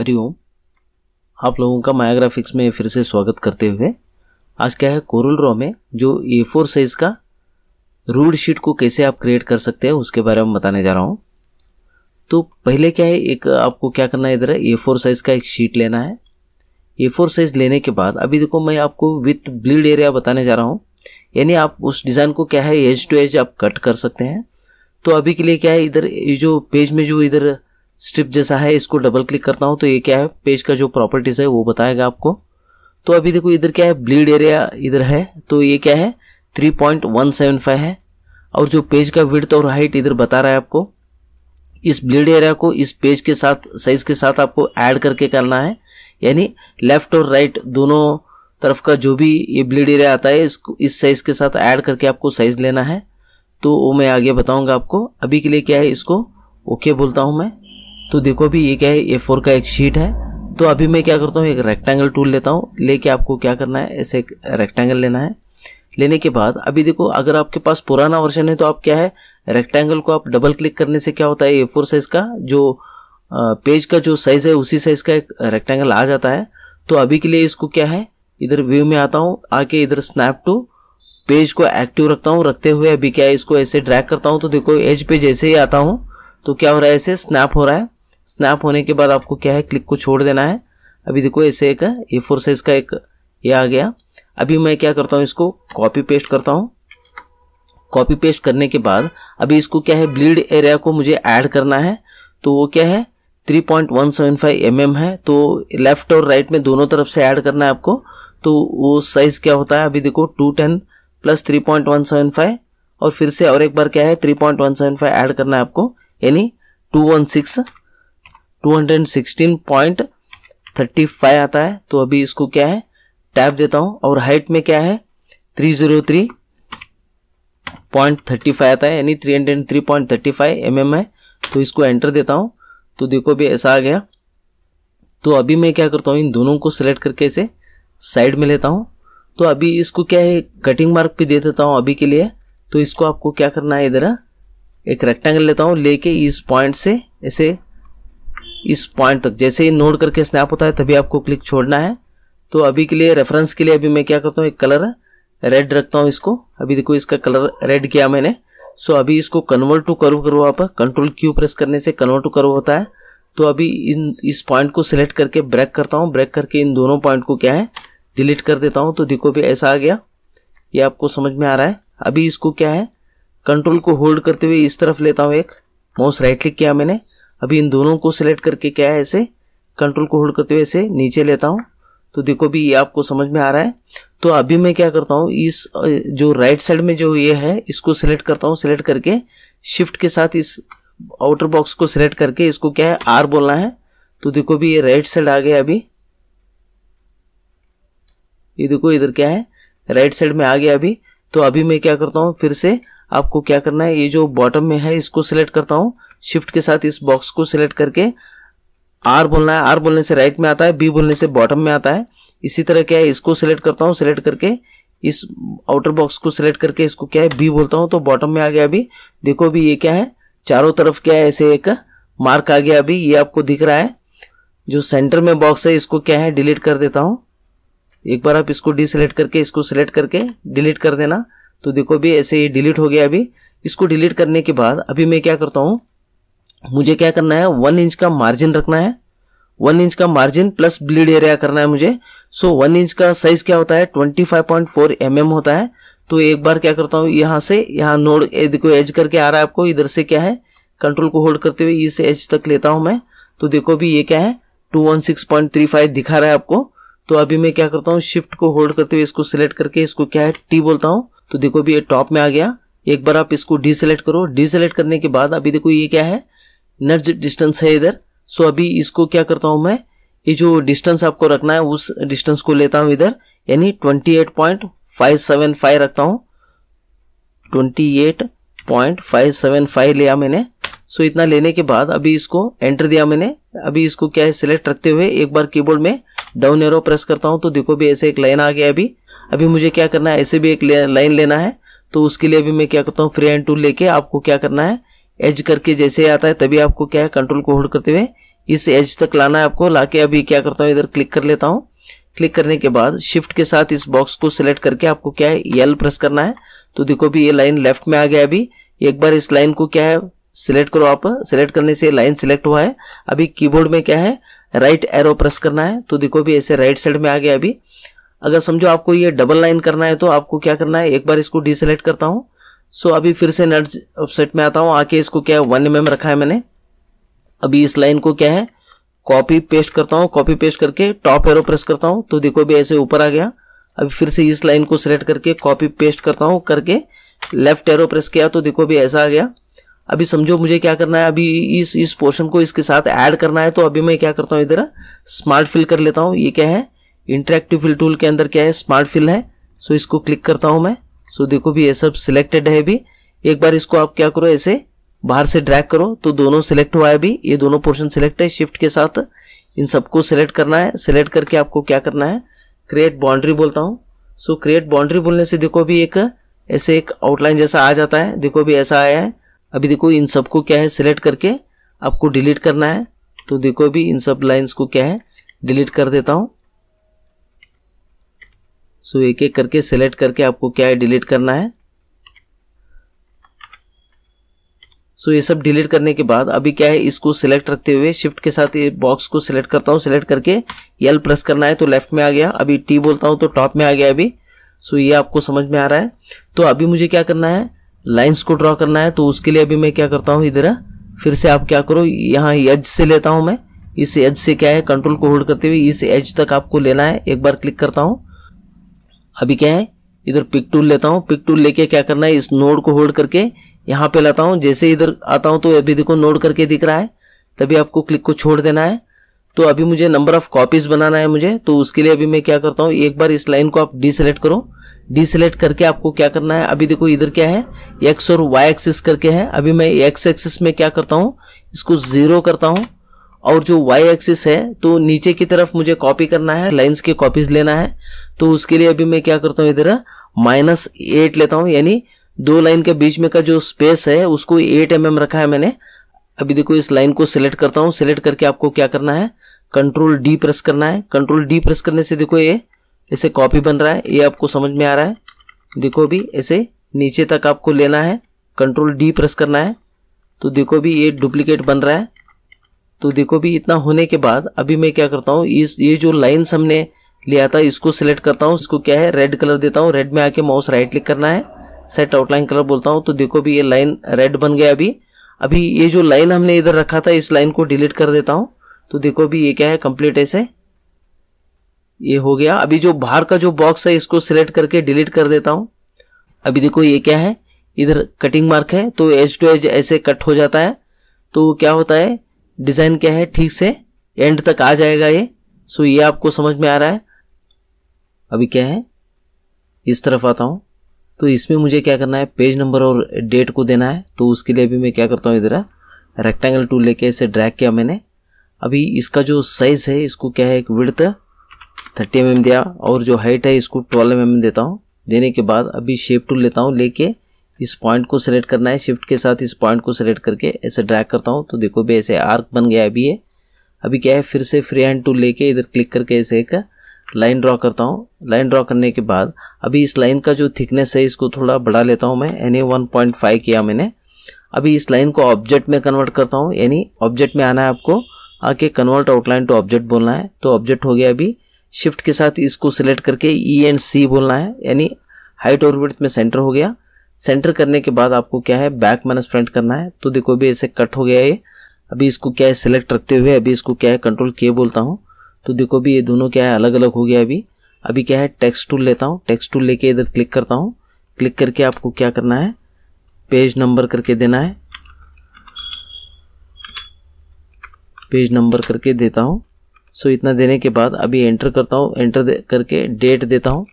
हरिओम आप लोगों का मायाग्राफिक्स में फिर से स्वागत करते हुए आज क्या है कोरल रॉ में जो ए फोर साइज का रूल शीट को कैसे आप क्रिएट कर सकते हैं उसके बारे में बताने जा रहा हूँ तो पहले क्या है एक आपको क्या करना है इधर ए फोर साइज का एक शीट लेना है ए फोर साइज लेने के बाद अभी देखो मैं आपको विथ ब्लीड एरिया बताने जा रहा हूँ यानी आप उस डिज़ाइन को क्या है एज टू एज आप कट कर सकते हैं तो अभी के लिए क्या है इधर ये जो पेज में जो इधर स्ट्रिप जैसा है इसको डबल क्लिक करता हूँ तो ये क्या है पेज का जो प्रॉपर्टीज है वो बताएगा आपको तो अभी देखो इधर क्या है ब्लीड एरिया इधर है तो ये क्या है 3.175 है और जो पेज का विड्थ और हाइट इधर बता रहा है आपको इस ब्लीड एरिया को इस पेज के साथ साइज के साथ आपको ऐड करके करना है यानी लेफ्ट और राइट दोनों तरफ का जो भी ये ब्लीड एरिया आता है इसको इस साइज के साथ ऐड करके आपको साइज लेना है तो वो मैं आगे बताऊंगा आपको अभी के लिए क्या है इसको ओके बोलता हूं मैं तो देखो भी ये क्या है ए फोर का एक शीट है तो अभी मैं क्या करता हूँ एक रेक्टेंगल टूल लेता हूँ लेके आपको क्या करना है ऐसे एक रेक्टेंगल लेना है लेने के बाद अभी देखो अगर आपके पास पुराना वर्जन है तो आप क्या है रेक्टेंगल को आप डबल क्लिक करने से क्या होता है ए फोर साइज का जो पेज का जो साइज है उसी साइज का एक रेक्टेंगल आ जाता है तो अभी के लिए इसको क्या है इधर व्यू में आता हूँ आके इधर स्नैप टू पेज को एक्टिव रखता हूँ रखते हुए अभी क्या है इसको ऐसे ड्रैग करता हूँ तो देखो एज पेज ऐसे ही आता हूँ तो क्या हो रहा है ऐसे स्नैप हो रहा है स्नैप होने के बाद आपको क्या है क्लिक को छोड़ देना है अभी देखो ऐसे एक ए फोर साइज का एक ये आ गया अभी मैं क्या करता हूँ इसको कॉपी पेस्ट करता हूँ कॉपी पेस्ट करने के बाद अभी इसको क्या है ब्लीड एरिया को मुझे ऐड करना है तो वो क्या है 3.175 mm है तो लेफ्ट और राइट में दोनों तरफ से ऐड करना है आपको तो वो साइज क्या होता है अभी देखो 210 प्लस थ्री और फिर से और एक बार क्या है 3.175 ऐड करना है आपको यानी 216 216.35 आता है तो अभी इसको क्या है टैप देता हूं और हाइट में क्या है 303.35 आता है यानी 303.35 mm है तो इसको एंटर देता हूं तो देखो अभी ऐसा आ गया तो अभी मैं क्या करता हूं इन दोनों को सिलेक्ट करके इसे साइड में लेता हूं तो अभी इसको क्या है कटिंग मार्क भी दे देता हूं अभी के लिए तो इसको आपको क्या करना है इधर एक रेक्टेंगल लेता हूं लेके इस पॉइंट से इसे इस पॉइंट तक जैसे ही नोड करके स्नैप होता है तभी आपको क्लिक छोड़ना है तो अभी के लिए रेफरेंस के लिए अभी मैं क्या करता हूँ एक कलर रेड रखता हूँ इसको अभी देखो इसका कलर रेड किया मैंने सो अभी इसको कन्वर्ट टू करो करो आप कंट्रोल क्यू प्रेस करने से कन्वर्ट टू करो होता है तो अभी इन इस पॉइंट को सिलेक्ट करके ब्रेक करता हूँ ब्रेक करके इन दोनों पॉइंट को क्या है डिलीट कर देता हूँ तो देखो भी ऐसा आ गया ये आपको समझ में आ रहा है अभी इसको क्या है कंट्रोल को होल्ड करते हुए इस तरफ लेता हूँ एक माउस राइट क्लिक किया मैंने अभी इन दोनों को सिलेक्ट करके क्या है ऐसे कंट्रोल को होल्ड करते हुए ऐसे नीचे लेता हूँ तो देखो भी ये आपको समझ में आ रहा है तो अभी मैं क्या करता हूँ इस जो राइट साइड में जो ये है इसको सिलेक्ट करता हूँ सिलेक्ट करके शिफ्ट के साथ इस आउटर बॉक्स को सिलेक्ट करके इसको क्या है आर बोलना है तो देखो भी ये राइट साइड आ गया अभी ये देखो इधर क्या है राइट साइड में आ गया अभी तो अभी मैं क्या करता हूँ फिर से आपको क्या करना है ये जो बॉटम में है इसको सिलेक्ट करता हूँ शिफ्ट के साथ इस बॉक्स को सिलेक्ट करके आर बोलना है आर बोलने से राइट में आता है बी बोलने से बॉटम में आता है इसी तरह क्या है इसको सिलेक्ट करता हूँ सिलेक्ट करके इस आउटर बॉक्स को सिलेक्ट करके इसको क्या है बी बोलता हूँ तो बॉटम में आ गया अभी देखो अभी ये क्या है चारों तरफ क्या है ऐसे एक मार्क आ गया अभी ये आपको दिख रहा है जो सेंटर में बॉक्स है इसको क्या है डिलीट कर देता हूँ एक बार आप इसको डिसलेक्ट करके इसको सिलेक्ट करके डिलीट कर देना तो देखो अभी ऐसे ये डिलीट हो गया अभी इसको डिलीट करने के बाद अभी मैं क्या करता हूँ मुझे क्या करना है वन इंच का मार्जिन रखना है वन इंच का मार्जिन प्लस ब्लीड एरिया करना है मुझे सो so, वन इंच का साइज क्या होता है twenty five point four M M होता है तो एक बार क्या करता हूँ यहाँ से यहाँ नोड देखो एज करके आ रहा है आपको इधर से क्या है कंट्रोल को होल्ड करते हुए इस e एज तक लेता हूं मैं तो देखो भी ये क्या है two one six point three five दिखा रहा है आपको तो अभी मैं क्या करता हूँ शिफ्ट को होल्ड करते हुए इसको सिलेक्ट करके इसको क्या है टी बोलता हूँ तो देखो भी ये टॉप में आ गया एक बार आप इसको सेलेक्ट करो सेलेक्ट करने के बाद अभी देखो ये क्या है नेट डिस्टेंस है इधर सो अभी इसको क्या करता हूं मैं ये जो डिस्टेंस आपको रखना है उस डिस्टेंस को लेता हूं इधर यानी twenty eight point five seven five रखता हूं twenty eight point five seven five लिया मैंने सो इतना लेने के बाद अभी इसको एंटर दिया मैंने अभी इसको क्या है सिलेक्ट रखते हुए एक बार कीबोर्ड में डाउन एरो प्रेस करता हूं तो देखो भी ऐसे एक लाइन आ गया अभी अभी मुझे क्या करना है ऐसे भी एक लाइन लेना है तो उसके लिए भी मैं क्या करता हूँ फ्री एंड टूल लेके आपको क्या करना है एज करके जैसे आता है तभी आपको क्या है कंट्रोल को होल्ड करते हुए इस एज तक लाना है आपको लाके अभी क्या करता हूँ इधर क्लिक कर लेता हूँ क्लिक करने के बाद शिफ्ट के साथ इस बॉक्स को सिलेक्ट करके आपको क्या है एल प्रेस करना है तो देखो भी ये लाइन लेफ्ट में आ गया अभी एक बार इस लाइन को क्या है सिलेक्ट करो आप सिलेक्ट करने से लाइन सिलेक्ट हुआ है अभी कीबोर्ड में क्या है राइट एरो प्रेस करना है तो देखो भी ऐसे राइट साइड में आ गया अभी अगर समझो आपको ये डबल लाइन करना है तो आपको क्या करना है एक बार इसको डिसलेक्ट करता हूँ सो अभी फिर से नर्ज ऑफसेट में आता हूँ आके इसको क्या है वन एम mm रखा है मैंने अभी इस लाइन को क्या है कॉपी पेस्ट करता हूँ कॉपी पेस्ट करके टॉप एरो प्रेस करता हूँ तो देखो भी ऐसे ऊपर आ गया अभी फिर से इस लाइन को सिलेक्ट करके कॉपी पेस्ट करता हूँ करके लेफ्ट एरो प्रेस किया तो देखो भी ऐसा आ गया अभी समझो मुझे क्या करना है अभी इस इस पोर्शन को इसके साथ ऐड करना है तो अभी मैं क्या करता हूँ इधर स्मार्ट फिल कर लेता हूँ ये क्या है इंटरेक्टिव फिल टूल के अंदर क्या है स्मार्ट फिल है सो इसको क्लिक करता हूँ मैं सो देखो भी ये सब सिलेक्टेड है भी एक बार इसको आप क्या करो ऐसे बाहर से ड्रैग करो तो दोनों सिलेक्ट हुआ है अभी ये दोनों पोर्शन सिलेक्ट है शिफ्ट के साथ इन सबको सिलेक्ट करना है सिलेक्ट करके आपको क्या करना है क्रिएट बाउंड्री बोलता हूँ सो क्रिएट बाउंड्री बोलने से देखो अभी एक ऐसे एक आउटलाइन जैसा आ जाता है देखो अभी ऐसा आया है अभी देखो इन सबको क्या है सिलेक्ट करके आपको डिलीट करना है तो देखो अभी इन सब लाइन्स को क्या है डिलीट कर देता हूँ सो एक एक करके सेलेक्ट करके आपको क्या है डिलीट करना है सो ये सब डिलीट करने के बाद अभी क्या है इसको सिलेक्ट रखते हुए शिफ्ट के साथ ये बॉक्स को सिलेक्ट करता हूँ सिलेक्ट करके यल प्रेस करना है तो लेफ्ट में आ गया अभी टी बोलता हूँ तो टॉप में आ गया अभी सो ये आपको समझ में आ रहा है तो अभी मुझे क्या करना है लाइन्स को ड्रॉ करना है तो उसके लिए अभी मैं क्या करता हूँ इधर फिर से आप क्या करो यहाँ एज से लेता हूँ मैं इस एज से क्या है कंट्रोल को होल्ड करते हुए इस एज तक आपको लेना है एक बार क्लिक करता हूँ अभी क्या है इधर पिक टूल लेता हूँ पिक टूल लेके क्या करना है इस नोड को होल्ड करके यहाँ पे लाता हूँ जैसे इधर आता हूँ तो अभी देखो नोड करके दिख रहा है तभी आपको क्लिक को छोड़ देना है तो अभी मुझे नंबर ऑफ कॉपीज बनाना है मुझे तो उसके लिए अभी मैं क्या करता हूँ एक बार इस लाइन को आप डिसलेक्ट करो डिसलेक्ट करके आपको क्या करना है अभी देखो इधर क्या है एक्स और वाई एक्सिस करके है अभी मैं एक्स एक्सिस में क्या करता हूँ इसको जीरो करता हूँ और जो वाई एक्सिस है तो नीचे की तरफ मुझे कॉपी करना है लाइंस के कॉपीज लेना है तो उसके लिए अभी मैं क्या करता हूँ इधर माइनस एट लेता हूँ यानी दो लाइन के बीच में का जो स्पेस है उसको एट एम mm रखा है मैंने अभी देखो इस लाइन को सिलेक्ट करता हूँ सिलेक्ट करके आपको क्या करना है कंट्रोल डी प्रेस करना है कंट्रोल डी प्रेस करने से देखो ये ऐसे कॉपी बन रहा है ये आपको समझ में आ रहा है देखो अभी ऐसे नीचे तक आपको लेना है कंट्रोल डी प्रेस करना है तो देखो भी ये डुप्लीकेट बन रहा है तो देखो भी इतना होने के बाद अभी मैं क्या करता हूँ इस ये जो लाइन्स हमने लिया था इसको सिलेक्ट करता हूँ इसको क्या है रेड कलर देता हूँ रेड में आके माउस राइट क्लिक करना है सेट आउटलाइन कलर बोलता हूँ तो देखो भी ये लाइन रेड बन गया अभी अभी ये जो लाइन हमने इधर रखा था इस लाइन को डिलीट कर देता हूँ तो देखो भी ये क्या है कम्प्लीट ऐसे ये हो गया अभी जो बाहर का जो बॉक्स है इसको सिलेक्ट करके डिलीट कर देता हूँ अभी देखो ये क्या है इधर कटिंग मार्क है तो एज टू एज ऐसे कट हो जाता है तो क्या होता है डिजाइन क्या है ठीक से एंड तक आ जाएगा ये सो ये आपको समझ में आ रहा है अभी क्या है इस तरफ आता हूं तो इसमें मुझे क्या करना है पेज नंबर और डेट को देना है तो उसके लिए भी मैं क्या करता हूँ इधर रेक्टेंगल टूल लेके इसे ड्रैग किया मैंने अभी इसका जो साइज है इसको क्या है एक विड़त थर्टी एम दिया और जो हाइट है इसको ट्वेल्व एम mm देता हूँ देने के बाद अभी शेप टूल लेता हूँ लेके इस पॉइंट को सिलेक्ट करना है शिफ्ट के साथ इस पॉइंट को सिलेक्ट करके ऐसे ड्रैग करता हूँ तो देखो भी ऐसे आर्क बन गया अभी ये अभी क्या है फिर से फ्री हैंड टूल लेके इधर क्लिक करके ऐसे एक लाइन ड्रॉ करता हूँ लाइन ड्रॉ करने के बाद अभी इस लाइन का जो थिकनेस है इसको थोड़ा बढ़ा लेता हूँ मैं यानी वन पॉइंट फाइव किया मैंने अभी इस लाइन को ऑब्जेक्ट में कन्वर्ट करता हूँ यानी ऑब्जेक्ट में आना है आपको आके कन्वर्ट आउटलाइन टू ऑब्जेक्ट बोलना है तो ऑब्जेक्ट हो गया अभी शिफ्ट के साथ इसको सिलेक्ट करके ई एंड सी बोलना है यानी हाइट और विड्थ में सेंटर हो गया सेंटर करने के बाद आपको क्या है बैक माइनस फ्रंट करना है तो देखो अभी ऐसे कट हो गया ये अभी इसको क्या है सिलेक्ट रखते हुए अभी इसको क्या है कंट्रोल के बोलता हूँ तो देखो भी ये दोनों क्या है अलग अलग हो गया अभी अभी क्या है टेक्स्ट टूल लेता हूँ टेक्स्ट टूल लेके इधर क्लिक करता हूँ क्लिक करके आपको क्या करना है पेज नंबर करके देना है पेज नंबर करके देता हूँ सो इतना देने के बाद अभी एंटर करता हूँ एंटर करके डेट देता हूँ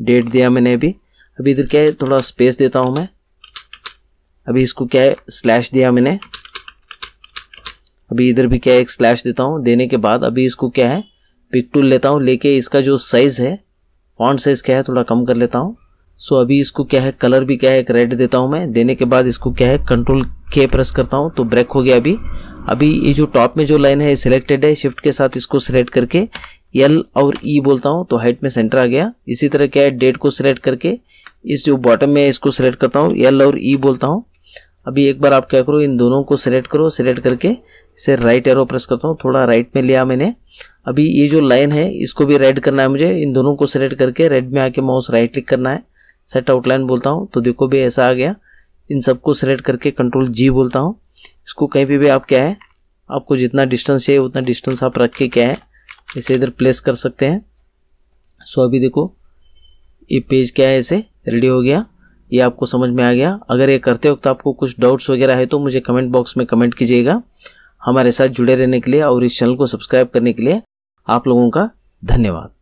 डेट दिया मैंने अभी अभी इधर क्या है थोड़ा स्पेस देता हूं मैं अभी इसको क्या है स्लैश दिया मैंने अभी इधर भी क्या है एक स्लैश देता हूँ देने के बाद अभी इसको क्या है पिक टूल लेता हूँ लेके इसका जो साइज़ है फॉन्ट साइज़ क्या है थोड़ा कम कर लेता हूँ सो अभी इसको क्या है कलर भी क्या है एक रेड देता हूँ मैं देने के बाद इसको क्या है कंट्रोल के प्रेस करता हूँ तो ब्रेक हो गया अभी अभी ये जो टॉप में जो लाइन है सिलेक्टेड है शिफ्ट के साथ इसको सिलेक्ट करके एल और ई e बोलता हूँ तो हाइट में सेंटर आ गया इसी तरह क्या है डेट को सिलेक्ट करके इस जो बॉटम में इसको सेलेक्ट करता हूँ एल और ई e बोलता हूँ अभी एक बार आप क्या करो इन दोनों को सेलेक्ट करो सेलेक्ट करके इसे राइट एरो प्रेस करता हूँ थोड़ा राइट में लिया मैंने अभी ये जो लाइन है इसको भी रेड करना है मुझे इन दोनों को सेलेक्ट करके रेड में आके माउस राइट क्लिक करना है सेट आउटलाइन बोलता हूँ तो देखो भी ऐसा आ गया इन सबको सेलेक्ट करके कंट्रोल जी बोलता हूँ इसको कहीं पर भी आप क्या है आपको जितना डिस्टेंस चाहिए उतना डिस्टेंस आप रख के क्या है इसे इधर प्लेस कर सकते हैं सो अभी देखो ये पेज क्या है इसे रेडी हो गया ये आपको समझ में आ गया अगर ये करते वक्त आपको कुछ डाउट्स वगैरह है तो मुझे कमेंट बॉक्स में कमेंट कीजिएगा हमारे साथ जुड़े रहने के लिए और इस चैनल को सब्सक्राइब करने के लिए आप लोगों का धन्यवाद